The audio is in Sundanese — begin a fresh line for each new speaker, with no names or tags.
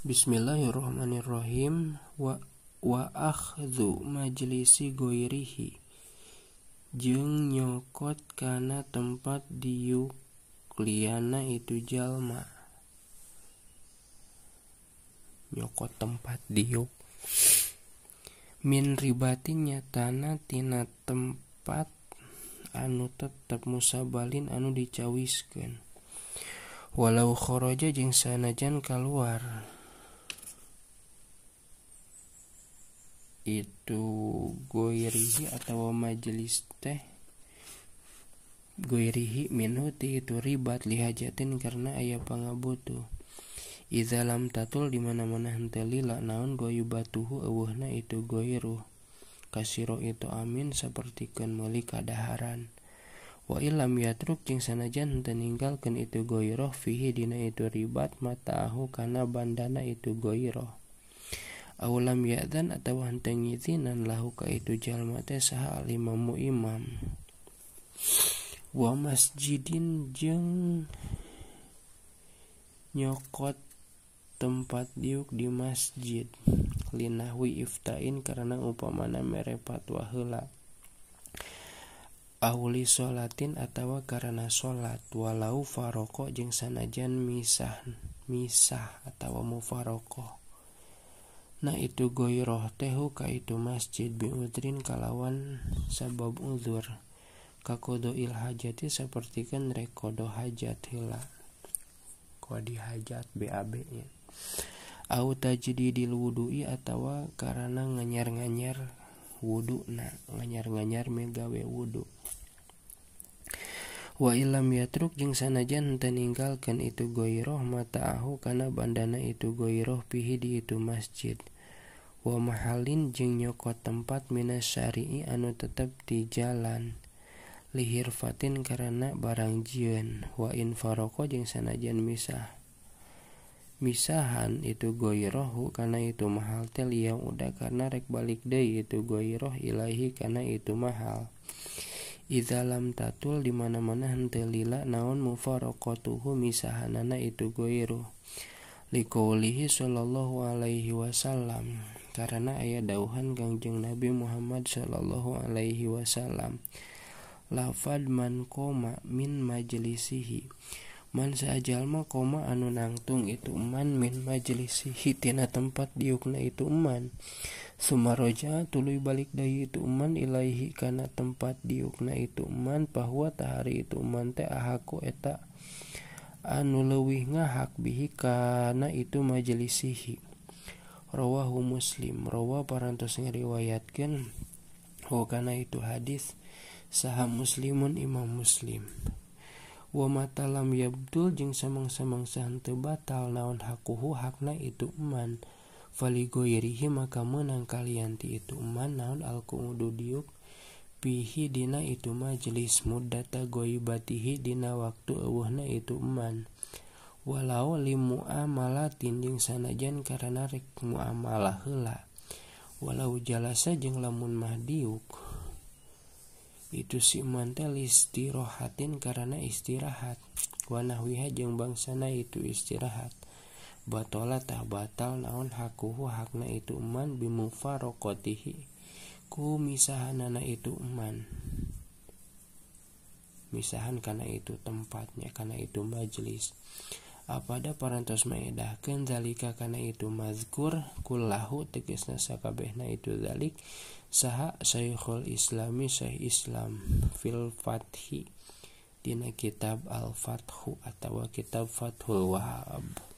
Bismillahirrahmanirrahim wa wa akhdhu majlisi goirihi nyokot kana tempat diuk liana itu jalma nyokot tempat diuk min ribatinya tanah tina tempat anu tetep musabalin anu dicawiskan walau koroja jeng sanajan keluar itu goirihi atau majelis teh goirihi minuti itu ribat lihajatin karena ayah pangabutuh Iza lam tatul dimana-mana hentelila naon goyu batuhu awuhna itu goiru Kasiro itu amin sapertikeun meuli kadaharan Wa ilam yatruk jeung sanajan henteu ninggalkeun itu goiroh fihi dina itu ribat mataahu karena bandana itu goiroh yadan atauwantennan lahuuka itujal muimaam gua masjiddin jeng nyokot tempat diuk di masjid Linawi iftain karena upamana merepat walak auli salalatin atautawa karena salat walau faroko jeung sanajan misah misah atau mufarokoh Nah itu goiroh tehu itu masjid biutrin kalawan sabab uzur kakodo il hajati ya seperti kan rekodo hajat hila kodi hajat bab nya au tajdidil wudui atawa karena nganyar-nganyar wudu na nganyar-nganyar megawe wudu wa ilam yatruk jeng sanajan henteu teninggalkan itu goiroh ahu karena bandana itu goiroh pihi di itu masjid malin jing nyoko tempat Min Syari anu tetap di jalan lihir Fain karena barang jiun wain Farokong sanajan mis misahan itu goirohu karena itu mahaltel yang udah karena rek balik day itu goiro Ilahi karena itu mahal Ilam tatul dimana-manatelila naon mufaroko tuhhu misahanna itu goiro. perluulihi Shallallahu Alaihi Wasallam karena ayah dauhan gangjeng Nabi Muhammad Shallallahu Alaihi Wasallam lafad man koma min majelisiihi mansajalmah koma anun natung ituman min majelisihi tina tempat diukna ituman summaja tulu balik day ituman Iaihi karena tempat diukna ituman pawa tahari itu mante aha koeta anu lewih nga hakbihhikana itu majelisihi rohahu muslim Rowa parantosnya riwayatkan hokana itu hadis saham muslimun imam muslim wamaam ya Abdultul jing samangsamangsa han te batal- naun haku hakna itumanvaliigo Ye rihi maka menang kalian ti ituman naun alqu dudi Di itu majelis mud data goyubatihidina waktuna ituman walau limu amala tinding sanajan karena rekmulahla walau jaaajeng lamun mahdiuk itu si mantel istirohatin karena istirahat warnawiha yang bangsana itu istirahat batlahtah batal naun hakku hakna ituman bimufaro kotihi ku misahan anak itu eman. misahan karena itu tempatnya karena itu majelis apada parantos maedahkeun zalika kana itu mazkur kullahu tegasna sakabehna itu zalik saha sayukhul islami syekh islam fil fathi dina kitab al fathu atau kitab fathul wahab